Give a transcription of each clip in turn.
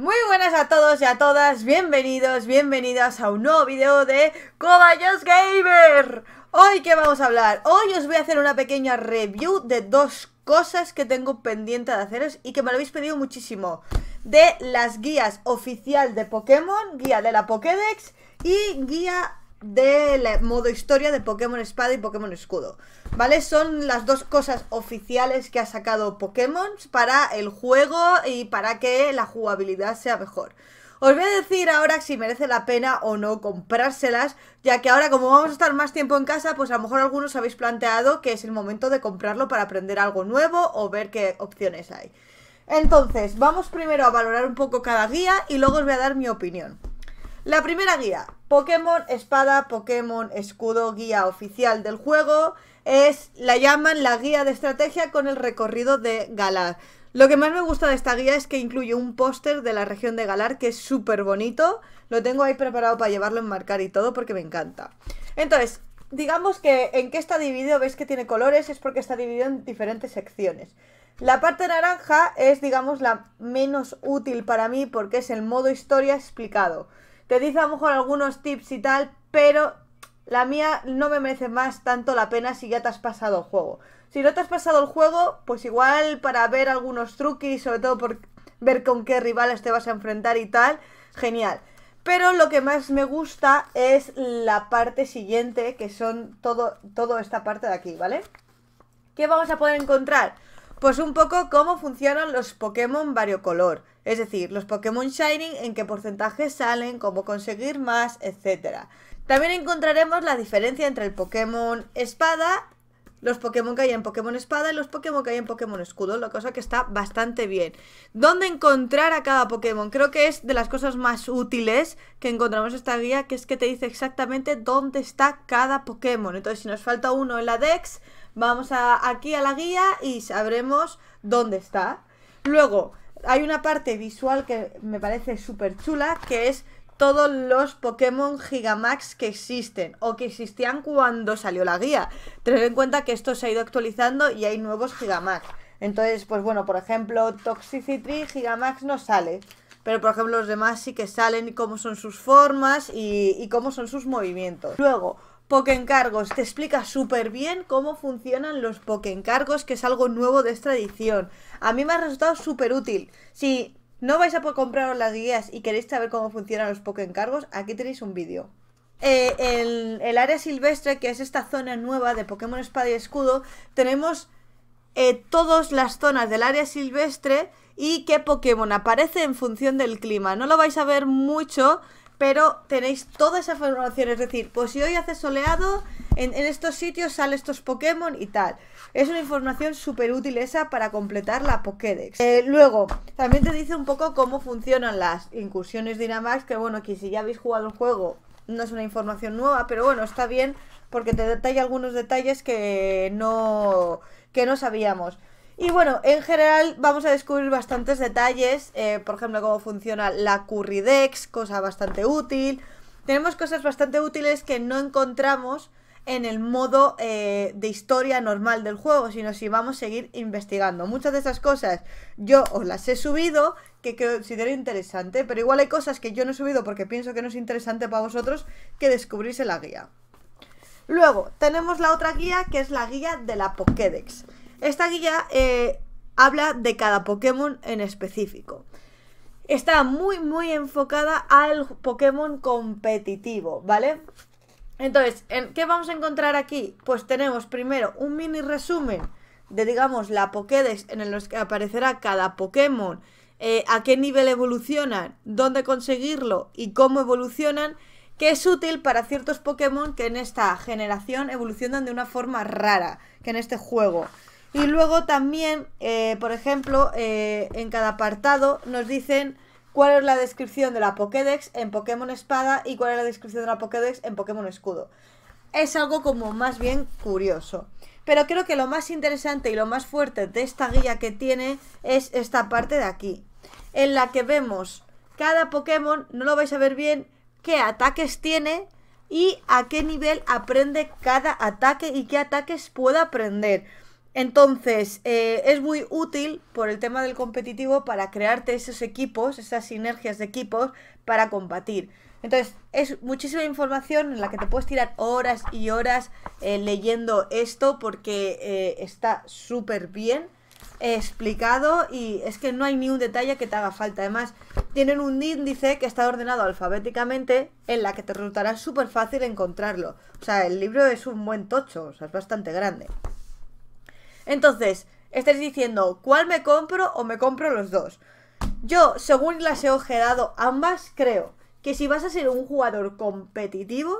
Muy buenas a todos y a todas, bienvenidos, bienvenidas a un nuevo video de Cobayos Gamer Hoy qué vamos a hablar, hoy os voy a hacer una pequeña review de dos cosas que tengo pendiente de haceros y que me lo habéis pedido muchísimo De las guías oficial de Pokémon, guía de la Pokédex y guía del modo historia de Pokémon Espada y Pokémon Escudo. ¿Vale? Son las dos cosas oficiales que ha sacado Pokémon para el juego y para que la jugabilidad sea mejor. Os voy a decir ahora si merece la pena o no comprárselas, ya que ahora como vamos a estar más tiempo en casa, pues a lo mejor algunos habéis planteado que es el momento de comprarlo para aprender algo nuevo o ver qué opciones hay. Entonces, vamos primero a valorar un poco cada guía y luego os voy a dar mi opinión. La primera guía, Pokémon Espada, Pokémon Escudo, guía oficial del juego, es la llaman la guía de estrategia con el recorrido de Galar. Lo que más me gusta de esta guía es que incluye un póster de la región de Galar que es súper bonito. Lo tengo ahí preparado para llevarlo en marcar y todo porque me encanta. Entonces, digamos que en qué está dividido, veis que tiene colores, es porque está dividido en diferentes secciones. La parte naranja es, digamos, la menos útil para mí porque es el modo historia explicado. Te dice a lo mejor algunos tips y tal, pero la mía no me merece más tanto la pena si ya te has pasado el juego. Si no te has pasado el juego, pues igual para ver algunos truquis, sobre todo por ver con qué rivales te vas a enfrentar y tal, genial. Pero lo que más me gusta es la parte siguiente, que son todo, toda esta parte de aquí, ¿vale? ¿Qué vamos a poder encontrar? Pues un poco cómo funcionan los Pokémon variocolor, es decir, los Pokémon Shining, en qué porcentaje salen, cómo conseguir más, etc. También encontraremos la diferencia entre el Pokémon Espada los Pokémon que hay en Pokémon Espada y los Pokémon que hay en Pokémon Escudo, la cosa que está bastante bien. ¿Dónde encontrar a cada Pokémon? Creo que es de las cosas más útiles que encontramos esta guía, que es que te dice exactamente dónde está cada Pokémon. Entonces, si nos falta uno en la Dex, vamos a, aquí a la guía y sabremos dónde está. Luego, hay una parte visual que me parece súper chula, que es todos los Pokémon Gigamax que existen o que existían cuando salió la guía. tener en cuenta que esto se ha ido actualizando y hay nuevos Gigamax. Entonces, pues bueno, por ejemplo, Toxicity Gigamax no sale. Pero por ejemplo los demás sí que salen y cómo son sus formas y, cómo son sus movimientos. Luego, encargos Te explica súper bien cómo funcionan los encargos que es algo nuevo de esta edición. A mí me ha resultado súper útil. Si no vais a poder compraros las guías y queréis saber cómo funcionan los Pokémon encargos, aquí tenéis un vídeo. Eh, el, área silvestre, que es esta zona nueva de Pokémon Espada y Escudo, tenemos eh, todas las zonas del área silvestre y qué Pokémon aparece en función del clima. No lo vais a ver mucho, pero tenéis toda esa información. Es decir, pues si hoy hace soleado, en, estos sitios salen estos Pokémon y tal. Es una información súper útil esa para completar la Pokédex. Eh, luego, también te dice un poco cómo funcionan las incursiones Dynamax, que bueno, que si ya habéis jugado el juego, no es una información nueva, pero bueno, está bien porque te detalla algunos detalles que no, que no sabíamos. Y bueno, en general vamos a descubrir bastantes detalles, eh, por ejemplo, cómo funciona la Curridex, cosa bastante útil. Tenemos cosas bastante útiles que no encontramos en el modo eh, de historia normal del juego, sino si vamos a seguir investigando. Muchas de esas cosas yo os las he subido, que considero interesante, pero igual hay cosas que yo no he subido porque pienso que no es interesante para vosotros que descubrís la guía. Luego, tenemos la otra guía, que es la guía de la Pokédex. Esta guía eh, habla de cada Pokémon en específico. Está muy, muy enfocada al Pokémon competitivo, ¿vale? Entonces, ¿qué vamos a encontrar aquí? Pues tenemos primero un mini resumen de, digamos, la Pokédex en el que aparecerá cada Pokémon, eh, a qué nivel evolucionan, dónde conseguirlo y cómo evolucionan, que es útil para ciertos Pokémon que en esta generación evolucionan de una forma rara, que en este juego. Y luego también, eh, por ejemplo, eh, en cada apartado nos dicen cuál es la descripción de la Pokédex en Pokémon Espada y cuál es la descripción de la Pokédex en Pokémon Escudo. Es algo como más bien curioso. Pero creo que lo más interesante y lo más fuerte de esta guía que tiene es esta parte de aquí, en la que vemos cada Pokémon, no lo vais a ver bien, qué ataques tiene y a qué nivel aprende cada ataque y qué ataques puede aprender. Entonces, eh, es muy útil por el tema del competitivo para crearte esos equipos, esas sinergias de equipos para combatir. Entonces, es muchísima información en la que te puedes tirar horas y horas eh, leyendo esto porque eh, está súper bien explicado y es que no hay ni un detalle que te haga falta. Además, tienen un índice que está ordenado alfabéticamente en la que te resultará súper fácil encontrarlo. O sea, el libro es un buen tocho, es bastante grande. Entonces, estás diciendo, ¿cuál me compro o me compro los dos? Yo, según las he ojeado ambas, creo que si vas a ser un jugador competitivo,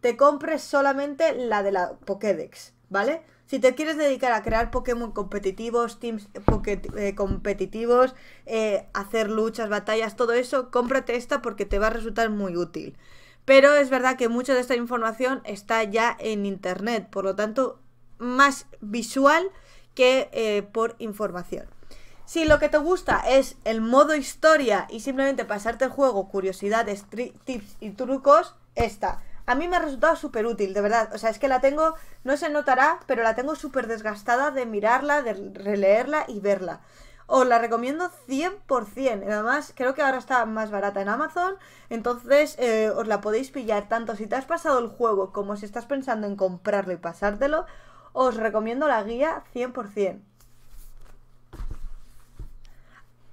te compres solamente la de la Pokédex, ¿vale? Si te quieres dedicar a crear Pokémon competitivos, teams eh, eh, competitivos, eh, hacer luchas, batallas, todo eso, cómprate esta porque te va a resultar muy útil. Pero es verdad que mucha de esta información está ya en internet, por lo tanto más visual que eh, por información. Si lo que te gusta es el modo historia y simplemente pasarte el juego, curiosidades, tips y trucos, esta. A mí me ha resultado súper útil, de verdad. O sea, es que la tengo, no se notará, pero la tengo súper desgastada de mirarla, de releerla y verla. Os la recomiendo 100%. Además, creo que ahora está más barata en Amazon. Entonces, eh, os la podéis pillar tanto si te has pasado el juego como si estás pensando en comprarlo y pasártelo. Os recomiendo la guía 100%.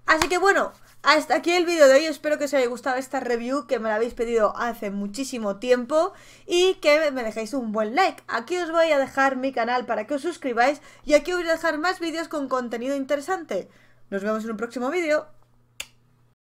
Así que bueno, hasta aquí el vídeo de hoy, espero que os haya gustado esta review que me la habéis pedido hace muchísimo tiempo y que me dejéis un buen like. Aquí os voy a dejar mi canal para que os suscribáis y aquí os voy a dejar más vídeos con contenido interesante. Nos vemos en un próximo vídeo.